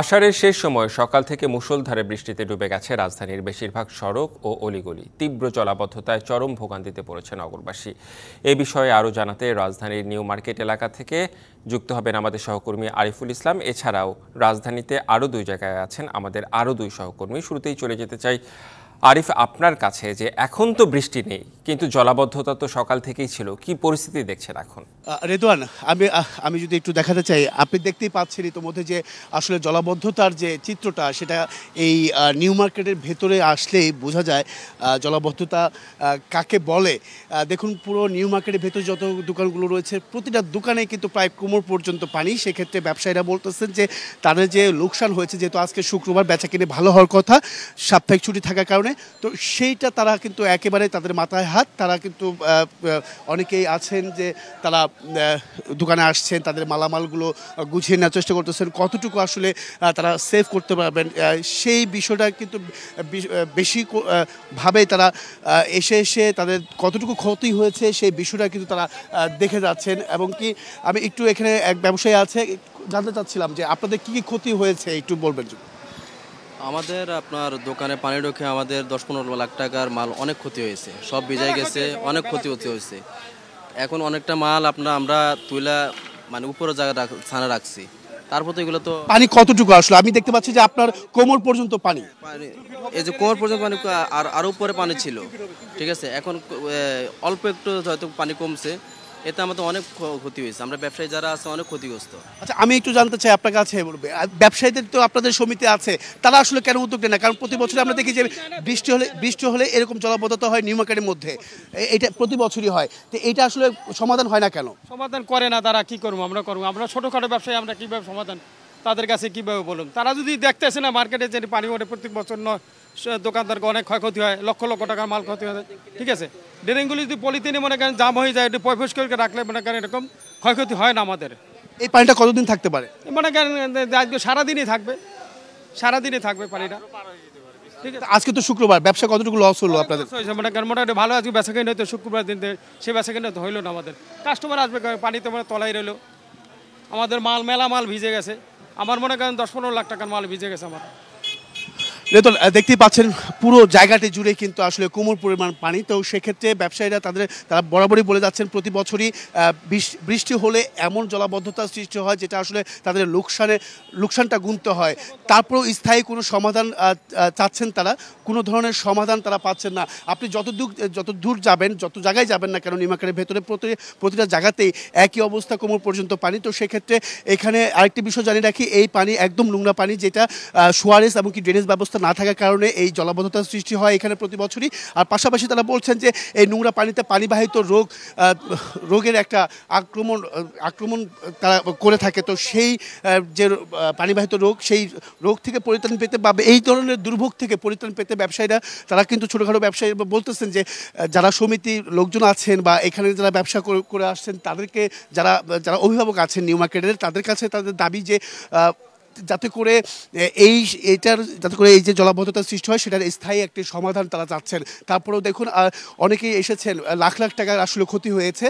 আষাঢ়ের শেষ সময় সকাল থেকে মুষলধারে বৃষ্টিতে ডুবে গেছে রাজধানীর বেশিরভাগ সড়ক ও অলিগলি তীব্র জলাবদ্ধতায় চরম ভোগান্তিতে পড়েছে নগরবাসী এ বিষয়ে আরও জানাতে রাজধানীর নিউ মার্কেট এলাকা থেকে যুক্ত হবেন আমাদের সহকর্মী আরিফুল ইসলাম এছাড়াও রাজধানীতে আরও দুই জায়গায় আছেন আমাদের আরও দুই সহকর্মী শুরুতেই চলে যেতে চাই আরিফ আপনার কাছে যে এখন তো বৃষ্টি নেই কিন্তু জলাবদ্ধতা তো সকাল থেকেই ছিল কি পরিস্থিতি দেখছেন এখন রেদওয়ান আমি আমি যদি একটু দেখাতে চাই আপনি দেখতেই পাচ্ছেন ইতোমধ্যে যে আসলে জলাবদ্ধতার যে চিত্রটা সেটা এই নিউ মার্কেটের ভেতরে আসলেই বোঝা যায় জলাবদ্ধতা কাকে বলে দেখুন পুরো নিউ মার্কেটের ভেতরে যত দোকানগুলো রয়েছে প্রতিটা দোকানে কিন্তু প্রায় কোমর পর্যন্ত পানি সেক্ষেত্রে ব্যবসায়ীরা বলতেছেন যে তাদের যে লোকসান হয়েছে যেহেতু আজকে শুক্রবার বেচা কিনে ভালো হওয়ার কথা সাপ্তাহিক ছুটি থাকার কারণে কারণে তো সেইটা তারা কিন্তু একেবারে তাদের মাথায় হাত তারা কিন্তু অনেকেই আছেন যে তারা দোকানে আসছেন তাদের মালামালগুলো গুছিয়ে নেওয়ার চেষ্টা করতেছেন কতটুকু আসলে তারা সেভ করতে পারবেন সেই বিষয়টা কিন্তু বেশি ভাবে তারা এসে এসে তাদের কতটুকু ক্ষতি হয়েছে সেই বিষয়টা কিন্তু তারা দেখে যাচ্ছেন এবং কি আমি একটু এখানে এক ব্যবসায়ী আছে জানতে চাচ্ছিলাম যে আপনাদের কী কী ক্ষতি হয়েছে একটু বলবেন আমাদের আপনার দোকানে পানি ঢুকে আমাদের দশ পনেরো লাখ টাকার মাল অনেক ক্ষতি হয়েছে সব বিজায় গেছে অনেক ক্ষতি ক্ষতি হয়েছে এখন অনেকটা মাল আপনার আমরা তুলা মানে উপরে জায়গা ছানা রাখছি তারপর তো এগুলো তো পানি কতটুকু আসলো আমি দেখতে পাচ্ছি যে আপনার কোমর পর্যন্ত পানি এই যে কোমর পর্যন্ত পানি আর আরও উপরে পানি ছিল ঠিক আছে এখন অল্প একটু হয়তো পানি কমছে এতে আমাদের অনেক ক্ষতি হয়েছে আমরা ব্যবসায়ী যারা আছে অনেক ক্ষতিগ্রস্ত আচ্ছা আমি একটু জানতে চাই আপনার কাছে ব্যবসায়ীদের তো আপনাদের সমিতি আছে তারা আসলে কেন উদ্যোগ নেয় না কারণ প্রতি বছর আমরা দেখি যে বৃষ্টি হলে বৃষ্টি হলে এরকম জলাবদ্ধতা হয় নিউমার্কেটের মধ্যে এটা প্রতি বছরই হয় তো এটা আসলে সমাধান হয় না কেন সমাধান করে না তারা কি করবো আমরা করবো আমরা ছোটোখাটো ব্যবসায়ী আমরা কীভাবে সমাধান তাদের কাছে কীভাবে বলুন তারা যদি দেখতেছে না মার্কেটে যে পানি ওঠে প্রত্যেক বছর নয় দোকানদারকে অনেক ক্ষয়ক্ষতি হয় লক্ষ লক্ষ টাকার মাল ক্ষতি হয় ঠিক আছে ড্রেনগুলি যদি পলিথিনে মনে করেন জাম হয়ে যায় একটু পয়ফেস করে রাখলে মনে করেন এরকম ক্ষয়ক্ষতি হয় না আমাদের এই পানিটা কতদিন থাকতে পারে মনে করেন আজকে সারাদিনই থাকবে সারাদিনই থাকবে পানিটা ঠিক আছে আজকে তো শুক্রবার ব্যবসা কতটুকু লস হলো আপনাদের মনে করেন মোটামুটি ভালো আজকে বেচা কেনা হয়তো শুক্রবার দিন সে ব্যবসা কেনা হইল না আমাদের কাস্টমার আসবে পানিতে মানে তলাই রইলো আমাদের মাল মেলা মাল ভিজে গেছে আমার মনে করেন দশ পনেরো লাখ টাকার মাল ভিজে গেছে আমার রেতন দেখতেই পাচ্ছেন পুরো জায়গাটি জুড়ে কিন্তু আসলে কোমর পরিমাণ পানি তো সেক্ষেত্রে ব্যবসায়ীরা তাদের তারা বরাবরই বলে যাচ্ছেন প্রতি বছরই বৃষ্টি হলে এমন জলাবদ্ধতার সৃষ্টি হয় যেটা আসলে তাদের লোকসানে লোকসানটা গুনতে হয় তারপরেও স্থায়ী কোনো সমাধান চাচ্ছেন তারা কোনো ধরনের সমাধান তারা পাচ্ছেন না আপনি যত দূর যত দূর যাবেন যত জায়গায় যাবেন না কেন নিমাকারের ভেতরে প্রতি প্রতিটা জায়গাতেই একই অবস্থা কোমর পর্যন্ত পানি তো সেক্ষেত্রে এখানে আরেকটি বিষয় জানিয়ে রাখি এই পানি একদম নোংরা পানি যেটা সোয়ারেস এমনকি ড্রেনেজ ব্যবস্থা না থাকার কারণে এই জলাবদ্ধতার সৃষ্টি হয় এখানে প্রতি বছরই আর পাশাপাশি তারা বলছেন যে এই নোংরা পানিতে পানিবাহিত রোগ রোগের একটা আক্রমণ আক্রমণ তারা করে থাকে তো সেই যে পানিবাহিত রোগ সেই রোগ থেকে পরিত্রাণ পেতে বা এই ধরনের দুর্ভোগ থেকে পরিত্রাণ পেতে ব্যবসায়ীরা তারা কিন্তু ছোটোখাটো ব্যবসায়ী বলতেছেন যে যারা সমিতি লোকজন আছেন বা এখানে যারা ব্যবসা করে আসছেন তাদেরকে যারা যারা অভিভাবক আছেন নিউ মার্কেটের তাদের কাছে তাদের দাবি যে যাতে করে এই এটার যাতে করে এই যে জলাবদ্ধতার সৃষ্টি হয় সেটার স্থায়ী একটি সমাধান তারা চাচ্ছেন তারপরেও দেখুন অনেকেই এসেছেন লাখ লাখ টাকার আসলে ক্ষতি হয়েছে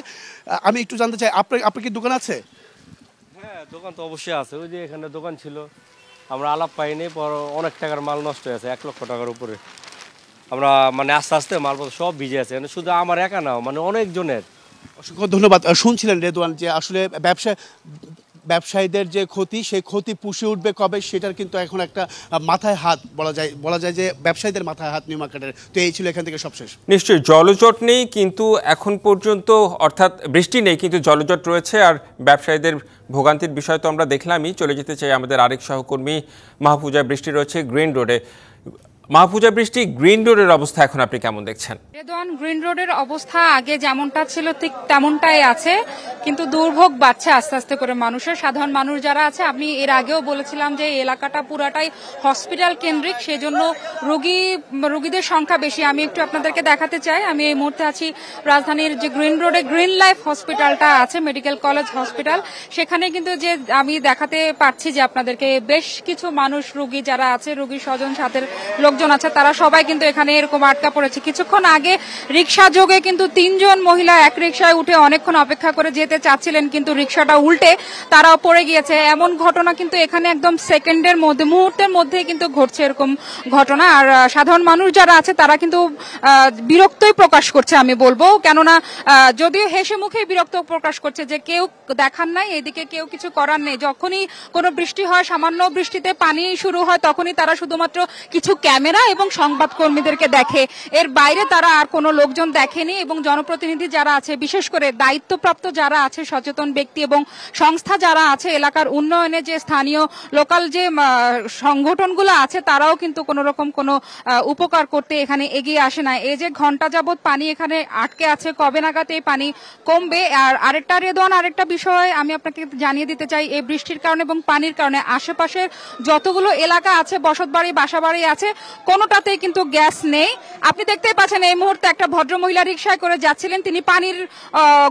আমি একটু জানতে চাই আপনার আপনার কি দোকান আছে হ্যাঁ দোকান তো অবশ্যই আছে ওই যে এখানে দোকান ছিল আমরা আলাপ পাইনি পর অনেক টাকার মাল নষ্ট হয়ে আছে এক লক্ষ টাকার উপরে আমরা মানে আস্তে আস্তে মালপত্র সব ভিজে আছে মানে শুধু আমার একা না মানে অনেকজনের অসংখ্য ধন্যবাদ শুনছিলেন রেদওয়ান যে আসলে ব্যবসা ব্যবসায়ীদের যে ক্ষতি সেই ক্ষতি পুষে উঠবে কবে সেটার কিন্তু এখন একটা মাথায় হাত বলা যায় বলা যায় যে ব্যবসায়ীদের মাথায় হাত নিউ মার্কেটের তো এই ছিল এখান থেকে সবশেষ নিশ্চয়ই জলজট নেই কিন্তু এখন পর্যন্ত অর্থাৎ বৃষ্টি নেই কিন্তু জলজট রয়েছে আর ব্যবসায়ীদের ভোগান্তির বিষয় তো আমরা দেখলামই চলে যেতে চাই আমাদের আরেক সহকর্মী মাহফুজা বৃষ্টি রয়েছে গ্রিন রোডে মাহফুজা বৃষ্টি গ্রিন রোডের অবস্থা এখন আপনি কেমন দেখছেন রেদন গ্রিন রোডের অবস্থা আগে যেমনটা ছিল ঠিক তেমনটাই আছে কিন্তু দুর্ভোগ বাড়ছে আস্তে আস্তে করে মানুষের সাধারণ মানুষ যারা আছে আমি এর আগেও বলেছিলাম যে এলাকাটা পুরাটাই হসপিটাল কেন্দ্রিক সেজন্য রোগী রোগীদের সংখ্যা বেশি আমি একটু আপনাদেরকে দেখাতে চাই আমি এই মুহূর্তে আছি রাজধানীর যে গ্রিন রোডে গ্রিন লাইফ হসপিটালটা আছে মেডিকেল কলেজ হসপিটাল সেখানে কিন্তু যে আমি দেখাতে পারছি যে আপনাদেরকে বেশ কিছু মানুষ রোগী যারা আছে রোগীর স্বজন সাথে লোক চারজন আছে তারা সবাই কিন্তু এখানে এরকম আটকা পড়েছে কিছুক্ষণ আগে রিক্সা যোগে কিন্তু তিনজন মহিলা এক রিক্সায় উঠে অনেকক্ষণ অপেক্ষা করে যেতে চাচ্ছিলেন কিন্তু রিক্সাটা উল্টে তারাও পড়ে গিয়েছে এমন ঘটনা কিন্তু এখানে একদম সেকেন্ডের মধ্যে মুহূর্তের মধ্যে কিন্তু ঘটছে এরকম ঘটনা আর সাধারণ মানুষ যারা আছে তারা কিন্তু বিরক্তই প্রকাশ করছে আমি বলবো কেননা যদিও হেসে মুখেই বিরক্ত প্রকাশ করছে যে কেউ দেখান নাই এদিকে কেউ কিছু করার নেই যখনই কোনো বৃষ্টি হয় সামান্য বৃষ্টিতে পানি শুরু হয় তখনই তারা শুধুমাত্র কিছু ক্যামেরা ক্যামেরা এবং সংবাদকর্মীদেরকে দেখে এর বাইরে তারা আর কোনো লোকজন দেখেনি এবং জনপ্রতিনিধি যারা আছে বিশেষ করে দায়িত্বপ্রাপ্ত যারা আছে সচেতন ব্যক্তি এবং সংস্থা যারা আছে এলাকার উন্নয়নে যে স্থানীয় লোকাল যে সংগঠনগুলো আছে তারাও কিন্তু কোনো রকম কোনো উপকার করতে এখানে এগিয়ে আসে না এই যে ঘন্টা যাবৎ পানি এখানে আটকে আছে কবে নাগাদ এই পানি কমবে আর আরেকটা রেদোয়ান আরেকটা বিষয় আমি আপনাকে জানিয়ে দিতে চাই এই বৃষ্টির কারণে এবং পানির কারণে আশেপাশের যতগুলো এলাকা আছে বসতবাড়ি বাসাবাড়ি আছে কোনোটাতেই কিন্তু গ্যাস নেই আপনি দেখতেই পাচ্ছেন এই মুহূর্তে একটা ভদ্র মহিলা রিক্সায় করে যাচ্ছিলেন তিনি পানির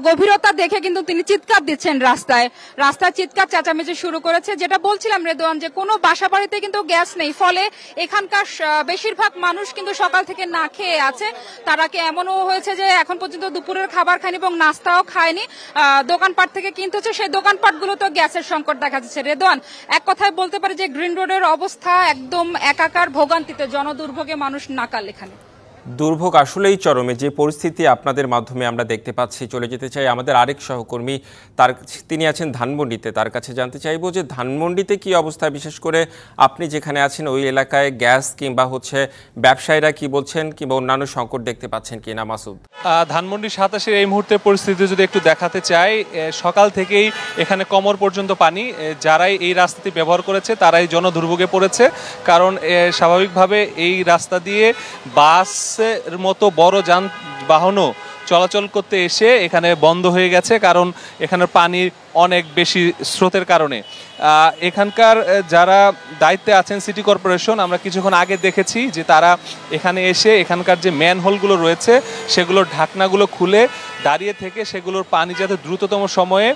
গভীরতা দেখে কিন্তু তিনি চিৎকার দিচ্ছেন রাস্তায় রাস্তায় চিৎকার চেঁচামেচি শুরু করেছে যেটা বলছিলাম রেদোয়ান যে কোনো বাসা বাড়িতে কিন্তু গ্যাস নেই ফলে এখানকার বেশিরভাগ মানুষ কিন্তু সকাল থেকে না খেয়ে আছে তারা কি এমনও হয়েছে যে এখন পর্যন্ত দুপুরের খাবার খায়নি এবং নাস্তাও খায়নি দোকানপাট থেকে কিন্তু হচ্ছে সেই দোকানপাটগুলো তো গ্যাসের সংকট দেখা যাচ্ছে রেদোয়ান এক কথায় বলতে পারে যে গ্রিন রোডের অবস্থা একদম একাকার ভোগান্তিতে জনদুর্ভোগে মানুষ নাকাল এখানে দুর্ভোগ আসলেই চরমে যে পরিস্থিতি আপনাদের মাধ্যমে আমরা দেখতে পাচ্ছি চলে যেতে চাই আমাদের আরেক সহকর্মী তার তিনি আছেন ধানমন্ডিতে তার কাছে জানতে চাইব যে ধানমন্ডিতে কি অবস্থা বিশেষ করে আপনি যেখানে আছেন ওই এলাকায় গ্যাস কিংবা হচ্ছে ব্যবসায়ীরা কি বলছেন কিংবা অন্যান্য সংকট দেখতে পাচ্ছেন কিনা মাসুদ ধানমন্ডি সাতাশের এই মুহূর্তে পরিস্থিতি যদি একটু দেখাতে চাই সকাল থেকেই এখানে কমর পর্যন্ত পানি যারাই এই রাস্তাটি ব্যবহার করেছে তারাই জনদুর্ভোগে পড়েছে কারণ স্বাভাবিকভাবে এই রাস্তা দিয়ে বাস বাসের মতো বড় যান বাহনও চলাচল করতে এসে এখানে বন্ধ হয়ে গেছে কারণ এখানে পানির অনেক বেশি স্রোতের কারণে এখানকার যারা দায়িত্বে আছেন সিটি কর্পোরেশন আমরা কিছুক্ষণ আগে দেখেছি যে তারা এখানে এসে এখানকার যে ম্যানহোলগুলো রয়েছে সেগুলোর ঢাকনাগুলো খুলে দাঁড়িয়ে থেকে সেগুলোর পানি যাতে দ্রুততম সময়ে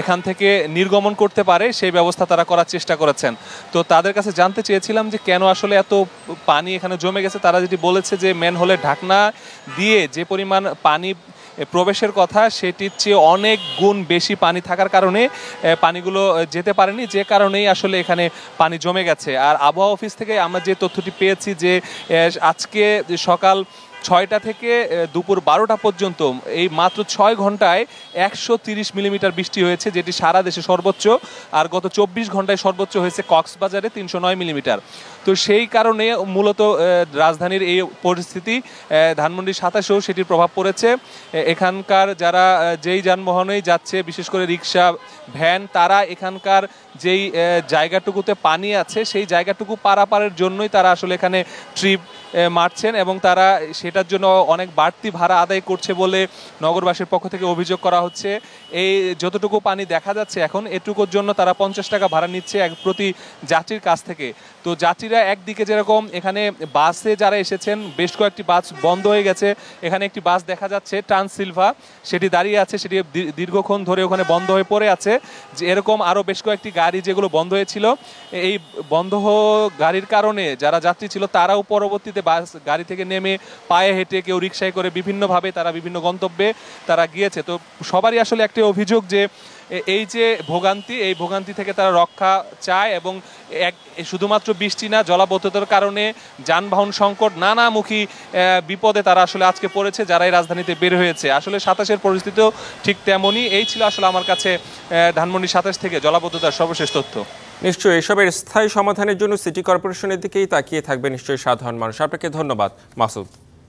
এখান থেকে নির্গমন করতে পারে সেই ব্যবস্থা তারা করার চেষ্টা করেছেন তো তাদের কাছে জানতে চেয়েছিলাম যে কেন আসলে এত পানি এখানে জমে গেছে তারা যেটি বলেছে যে ম্যানহোলের ঢাকনা দিয়ে যে পরিমাণ পানি প্রবেশের কথা সেটির চেয়ে অনেক গুণ বেশি পানি থাকার কারণে পানিগুলো যেতে পারেনি যে কারণেই আসলে এখানে পানি জমে গেছে আর আবহাওয়া অফিস থেকে আমরা যে তথ্যটি পেয়েছি যে আজকে সকাল ছয়টা থেকে দুপুর বারোটা পর্যন্ত এই মাত্র ছয় ঘন্টায় একশো তিরিশ মিলিমিটার বৃষ্টি হয়েছে যেটি সারা দেশে সর্বোচ্চ আর গত চব্বিশ ঘন্টায় সর্বোচ্চ হয়েছে কক্সবাজারে তিনশো নয় মিলিমিটার তো সেই কারণে মূলত রাজধানীর এই পরিস্থিতি ধানমন্ডির সাতাশেও সেটির প্রভাব পড়েছে এখানকার যারা যেই যানবাহনেই যাচ্ছে বিশেষ করে রিক্সা ভ্যান তারা এখানকার যেই জায়গাটুকুতে পানি আছে সেই জায়গাটুকু পারাপারের জন্যই তারা আসলে এখানে ট্রিপ মারছেন এবং তারা সেটার জন্য অনেক বাড়তি ভাড়া আদায় করছে বলে নগরবাসীর পক্ষ থেকে অভিযোগ করা হচ্ছে এই যতটুকু পানি দেখা যাচ্ছে এখন এটুকুর জন্য তারা পঞ্চাশ টাকা ভাড়া নিচ্ছে এক প্রতি যাত্রীর কাছ থেকে তো যাত্রীরা একদিকে যেরকম এখানে বাসে যারা এসেছেন বেশ কয়েকটি বাস বন্ধ হয়ে গেছে এখানে একটি বাস দেখা যাচ্ছে ট্রান্স সিলভা সেটি দাঁড়িয়ে আছে সেটি দীর্ঘক্ষণ ধরে ওখানে বন্ধ হয়ে পড়ে আছে যে এরকম আরও বেশ কয়েকটি গাড়ি যেগুলো বন্ধ হয়েছিল এই বন্ধ গাড়ির কারণে যারা যাত্রী ছিল তারাও পরবর্তীতে বাস গাড়ি থেকে নেমে পায়ে হেঁটে কেউ রিক্সায় করে বিভিন্নভাবে তারা বিভিন্ন গন্তব্যে তারা গিয়েছে তো সবারই আসলে একটি অভিযোগ যে এই যে ভোগান্তি এই ভোগান্তি থেকে তারা রক্ষা চায় এবং এক শুধুমাত্র বৃষ্টি না জলাবদ্ধতার কারণে যানবাহন সংকট নানামুখী বিপদে তারা আসলে আজকে পড়েছে যারাই রাজধানীতে বের হয়েছে আসলে সাতাশের পরিস্থিতিও ঠিক তেমনই এই ছিল আসলে আমার কাছে ধানমন্ডি সাতাশ থেকে জলাবদ্ধতার সর্বশেষ তথ্য নিশ্চয়ই এসবের স্থায়ী সমাধানের জন্য সিটি কর্পোরেশনের দিকেই তাকিয়ে থাকবে নিশ্চয়ই সাধারণ মানুষ আপনাকে ধন্যবাদ মাসুদ